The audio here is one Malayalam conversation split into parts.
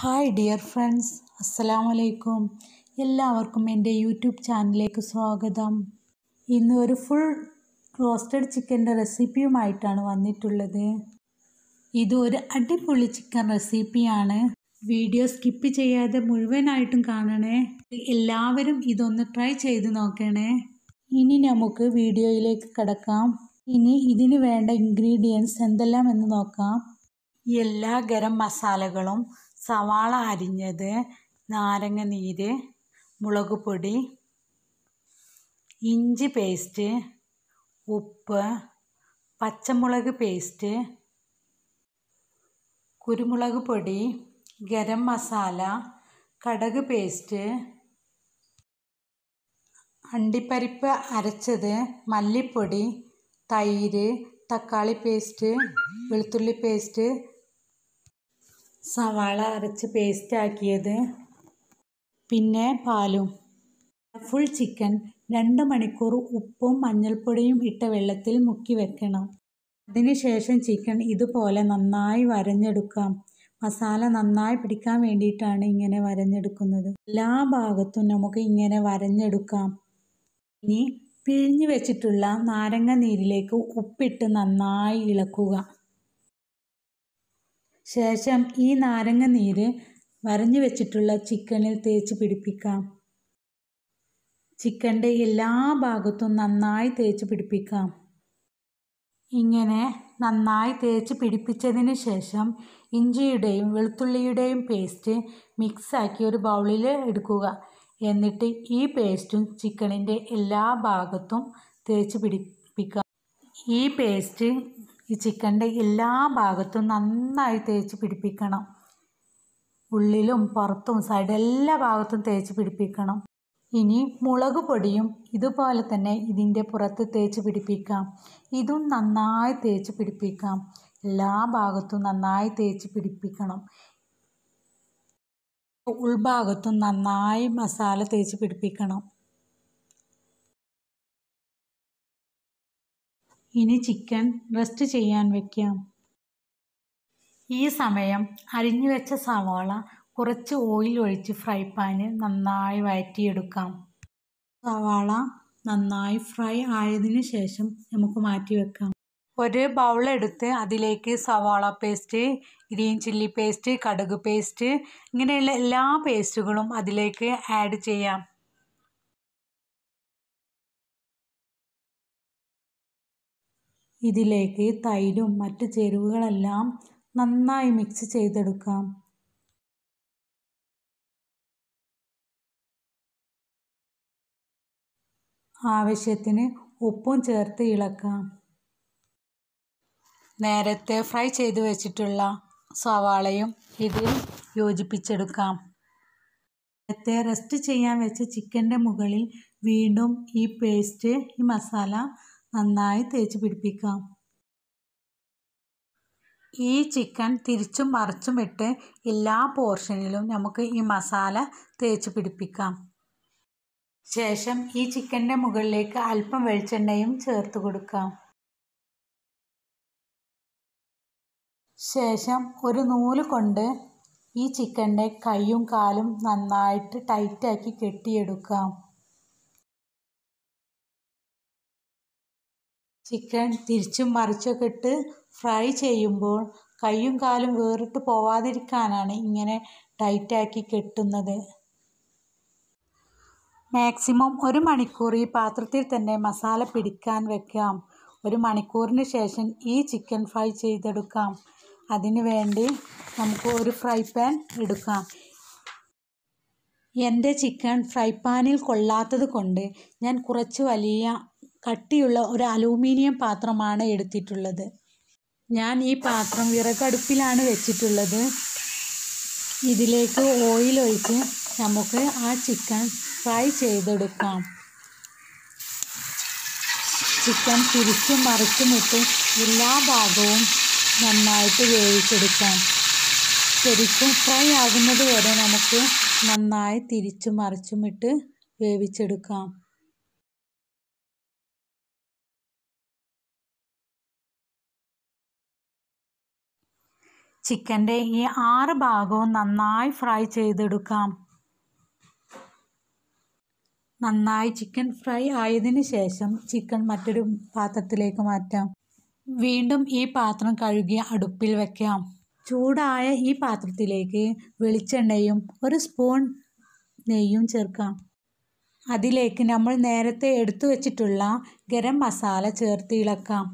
ഹായ് ഡിയർ ഫ്രണ്ട്സ് അസ്സലാമലൈക്കും എല്ലാവർക്കും എൻ്റെ യൂട്യൂബ് ചാനലിലേക്ക് സ്വാഗതം ഇന്ന് ഒരു ഫുൾ റോസ്റ്റഡ് ചിക്കൻ്റെ റെസിപ്പിയുമായിട്ടാണ് വന്നിട്ടുള്ളത് ഇത് ഒരു അടിപൊളി ചിക്കൻ റെസിപ്പിയാണ് വീഡിയോ സ്കിപ്പ് ചെയ്യാതെ മുഴുവനായിട്ടും കാണണേ എല്ലാവരും ഇതൊന്ന് ട്രൈ ചെയ്ത് നോക്കണേ ഇനി നമുക്ക് വീഡിയോയിലേക്ക് കടക്കാം ഇനി ഇതിന് വേണ്ട ഇൻഗ്രീഡിയൻസ് എന്തെല്ലാം എന്ന് നോക്കാം എല്ലാ ഗരം മസാലകളും സവാള അരിഞ്ഞത് നാരങ്ങ നീര് മുളക് പൊടി ഇഞ്ചി പേസ്റ്റ് ഉപ്പ് പച്ചമുളക് പേസ്റ്റ് കുരുമുളക് പൊടി ഗരം മസാല കടക് പേസ്റ്റ് അണ്ടിപ്പരിപ്പ് അരച്ചത് മല്ലിപ്പൊടി തൈര് തക്കാളി പേസ്റ്റ് വെളുത്തുള്ളി പേസ്റ്റ് സവാള അരച്ച് പേസ്റ്റ് ആക്കിയത് പിന്നെ പാലും ഫുൾ ചിക്കൻ രണ്ട് മണിക്കൂർ ഉപ്പും മഞ്ഞൾപ്പൊടിയും ഇട്ട വെള്ളത്തിൽ മുക്കി വെക്കണം അതിനുശേഷം ചിക്കൻ ഇതുപോലെ നന്നായി വരഞ്ഞെടുക്കാം മസാല നന്നായി പിടിക്കാൻ വേണ്ടിയിട്ടാണ് ഇങ്ങനെ വരഞ്ഞെടുക്കുന്നത് എല്ലാ ഭാഗത്തും നമുക്ക് ഇങ്ങനെ വരഞ്ഞെടുക്കാം ഇനി പിഴിഞ്ഞു വെച്ചിട്ടുള്ള നാരങ്ങ നീരിലേക്ക് ഉപ്പിട്ട് നന്നായി ഇളക്കുക ശേഷം ഈ നാരങ്ങ നീര് വരഞ്ഞു വെച്ചിട്ടുള്ള ചിക്കനിൽ തേച്ച് പിടിപ്പിക്കാം ചിക്കൻ്റെ എല്ലാ ഭാഗത്തും നന്നായി തേച്ച് പിടിപ്പിക്കാം ഇങ്ങനെ നന്നായി തേച്ച് പിടിപ്പിച്ചതിന് ശേഷം ഇഞ്ചിയുടെയും വെളുത്തുള്ളിയുടെയും പേസ്റ്റ് മിക്സാക്കി ഒരു ബൗളിൽ എടുക്കുക എന്നിട്ട് ഈ പേസ്റ്റും ചിക്കണിൻ്റെ എല്ലാ ഭാഗത്തും തേച്ച് പിടിപ്പിക്കാം ഈ പേസ്റ്റ് ഈ ചിക്കൻ്റെ എല്ലാ ഭാഗത്തും നന്നായി തേച്ച് പിടിപ്പിക്കണം ഉള്ളിലും പുറത്തും സൈഡ് എല്ലാ ഭാഗത്തും തേച്ച് പിടിപ്പിക്കണം ഇനി മുളക് പൊടിയും ഇതുപോലെ തന്നെ ഇതിൻ്റെ പുറത്ത് തേച്ച് പിടിപ്പിക്കാം ഇതും നന്നായി തേച്ച് പിടിപ്പിക്കാം എല്ലാ ഭാഗത്തും നന്നായി തേച്ച് പിടിപ്പിക്കണം ഉൾഭാഗത്തും നന്നായി മസാല തേച്ച് പിടിപ്പിക്കണം ഇനി ചിക്കൻ റെസ്റ്റ് ചെയ്യാൻ വെക്കാം ഈ സമയം അരിഞ്ഞു വെച്ച സവാള കുറച്ച് ഓയിൽ ഒഴിച്ച് ഫ്രൈ പാനിൽ നന്നായി വഴറ്റിയെടുക്കാം സവാള നന്നായി ഫ്രൈ ആയതിന് ശേഷം നമുക്ക് മാറ്റി വെക്കാം ഒരു ബൗൾ എടുത്ത് അതിലേക്ക് സവാള പേസ്റ്റ് ഗ്രീൻ ചില്ലി പേസ്റ്റ് കടുക് പേസ്റ്റ് ഇങ്ങനെയുള്ള എല്ലാ പേസ്റ്റുകളും അതിലേക്ക് ആഡ് ചെയ്യാം ഇതിലേക്ക് തൈരും മറ്റ് ചേരുവകളെല്ലാം നന്നായി മിക്സ് ചെയ്തെടുക്കാം ആവശ്യത്തിന് ഉപ്പും ചേർത്ത് ഇളക്കാം നേരത്തെ ഫ്രൈ ചെയ്ത് വെച്ചിട്ടുള്ള സവാളയും ഇതിൽ യോജിപ്പിച്ചെടുക്കാം നേരത്തെ റെസ്റ്റ് ചെയ്യാൻ വെച്ച ചിക്കൻ്റെ മുകളിൽ വീണ്ടും ഈ പേസ്റ്റ് ഈ മസാല നന്നായി തേച്ച് പിടിപ്പിക്കാം ഈ ചിക്കൻ തിരിച്ചും മറിച്ചും ഇട്ട് എല്ലാ പോർഷനിലും നമുക്ക് ഈ മസാല തേച്ച് പിടിപ്പിക്കാം ശേഷം ഈ ചിക്കൻ്റെ മുകളിലേക്ക് അല്പം വെളിച്ചെണ്ണയും ചേർത്ത് കൊടുക്കാം ശേഷം ഒരു നൂല് കൊണ്ട് ഈ ചിക്കൻ്റെ കൈയും കാലും നന്നായിട്ട് ടൈറ്റാക്കി കെട്ടിയെടുക്കാം ചിക്കൻ തിരിച്ചും മറിച്ചൊക്കെ ഇട്ട് ഫ്രൈ ചെയ്യുമ്പോൾ കയ്യും കാലും വേറിട്ട് പോവാതിരിക്കാനാണ് ഇങ്ങനെ ടൈറ്റാക്കി കെട്ടുന്നത് മാക്സിമം ഒരു മണിക്കൂർ ഈ പാത്രത്തിൽ തന്നെ മസാല പിടിക്കാൻ വെക്കാം ഒരു മണിക്കൂറിന് ശേഷം ഈ ചിക്കൻ ഫ്രൈ ചെയ്തെടുക്കാം അതിന് വേണ്ടി നമുക്ക് ഒരു ഫ്രൈ പാൻ എടുക്കാം എൻ്റെ ചിക്കൻ ഫ്രൈ പാനിൽ കൊള്ളാത്തത് കൊണ്ട് ഞാൻ കുറച്ച് വലിയ കട്ടിയുള്ള ഒരു അലൂമിനിയം പാത്രമാണ് എടുത്തിട്ടുള്ളത് ഞാൻ ഈ പാത്രം വിറകടുപ്പിലാണ് വെച്ചിട്ടുള്ളത് ഇതിലേക്ക് ഓയിൽ ഒഴിച്ച് നമുക്ക് ആ ചിക്കൻ ഫ്രൈ ചെയ്തെടുക്കാം ചിക്കൻ തിരിച്ചും ഇട്ട് എല്ലാ ഭാഗവും നന്നായിട്ട് വേവിച്ചെടുക്കാം ശരിക്കും ഫ്രൈ ആകുന്നത് വരെ നമുക്ക് നന്നായി തിരിച്ചും ഇട്ട് വേവിച്ചെടുക്കാം ചിക്കൻ്റെ ഈ ആറ് ഭാഗവും നന്നായി ഫ്രൈ ചെയ്തെടുക്കാം നന്നായി ചിക്കൻ ഫ്രൈ ആയതിന് ശേഷം ചിക്കൻ മറ്റൊരു പാത്രത്തിലേക്ക് മാറ്റാം വീണ്ടും ഈ പാത്രം കഴുകി അടുപ്പിൽ വെക്കാം ചൂടായ ഈ പാത്രത്തിലേക്ക് വെളിച്ചെണ്ണയും ഒരു സ്പൂൺ നെയ്യും ചേർക്കാം അതിലേക്ക് നമ്മൾ നേരത്തെ എടുത്തു വച്ചിട്ടുള്ള ഗരം മസാല ചേർത്ത് ഇളക്കാം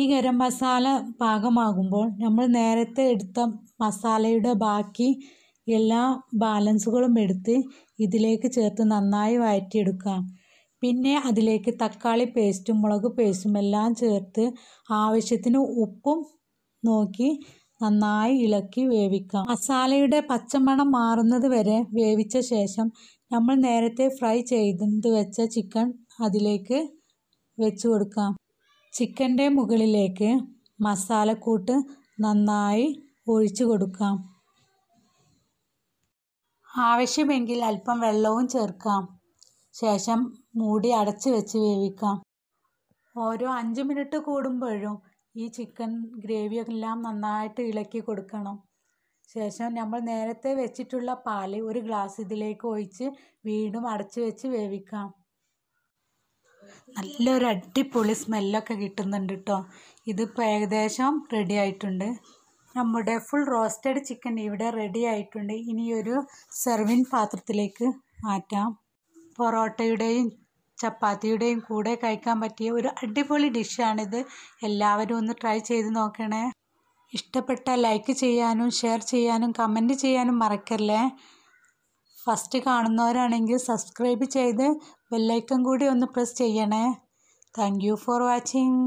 ഈ ഗരം മസാല പാകമാകുമ്പോൾ നമ്മൾ നേരത്തെ എടുത്ത മസാലയുടെ ബാക്കി എല്ലാ ബാലൻസുകളും എടുത്ത് ഇതിലേക്ക് ചേർത്ത് നന്നായി വഴറ്റിയെടുക്കാം പിന്നെ അതിലേക്ക് തക്കാളി പേസ്റ്റും മുളക് പേസ്റ്റും എല്ലാം ചേർത്ത് ആവശ്യത്തിന് ഉപ്പും നോക്കി നന്നായി ഇളക്കി വേവിക്കാം മസാലയുടെ പച്ചമണം മാറുന്നത് വരെ വേവിച്ച ശേഷം നമ്മൾ നേരത്തെ ഫ്രൈ ചെയ്ത് വെച്ച ചിക്കൻ അതിലേക്ക് വെച്ച് കൊടുക്കാം ചിക്കൻ്റെ മുകളിലേക്ക് മസാലക്കൂട്ട് നന്നായി ഒഴിച്ചു കൊടുക്കാം ആവശ്യമെങ്കിൽ അല്പം വെള്ളവും ചേർക്കാം ശേഷം മൂടി അടച്ചു വെച്ച് വേവിക്കാം ഓരോ അഞ്ച് മിനിറ്റ് കൂടുമ്പോഴും ഈ ചിക്കൻ ഗ്രേവി എല്ലാം നന്നായിട്ട് ഇളക്കി കൊടുക്കണം ശേഷം നമ്മൾ നേരത്തെ വെച്ചിട്ടുള്ള പാൽ ഒരു ഗ്ലാസ് ഇതിലേക്ക് ഒഴിച്ച് വീണ്ടും അടച്ചു വെച്ച് വേവിക്കാം നല്ലൊരു അടിപൊളി സ്മെല്ലൊക്കെ കിട്ടുന്നുണ്ട് കേട്ടോ ഇതിപ്പോൾ ഏകദേശം റെഡി ആയിട്ടുണ്ട് നമ്മുടെ ഫുൾ റോസ്റ്റഡ് ചിക്കൻ ഇവിടെ റെഡി ആയിട്ടുണ്ട് ഇനിയൊരു സെർവിങ് പാത്രത്തിലേക്ക് മാറ്റാം പൊറോട്ടയുടെയും ചപ്പാത്തിയുടെയും കൂടെ കഴിക്കാൻ പറ്റിയ ഒരു അടിപൊളി ഡിഷാണിത് എല്ലാവരും ഒന്ന് ട്രൈ ചെയ്ത് നോക്കണേ ഇഷ്ടപ്പെട്ട ലൈക്ക് ചെയ്യാനും ഷെയർ ചെയ്യാനും കമൻറ്റ് ചെയ്യാനും മറക്കല്ലേ ഫസ്റ്റ് കാണുന്നവരാണെങ്കിൽ സബ്സ്ക്രൈബ് ചെയ്ത് ബെല്ലൈക്കൺ കൂടി ഒന്ന് പ്രസ് ചെയ്യണേ താങ്ക് യു ഫോർ വാച്ചിങ്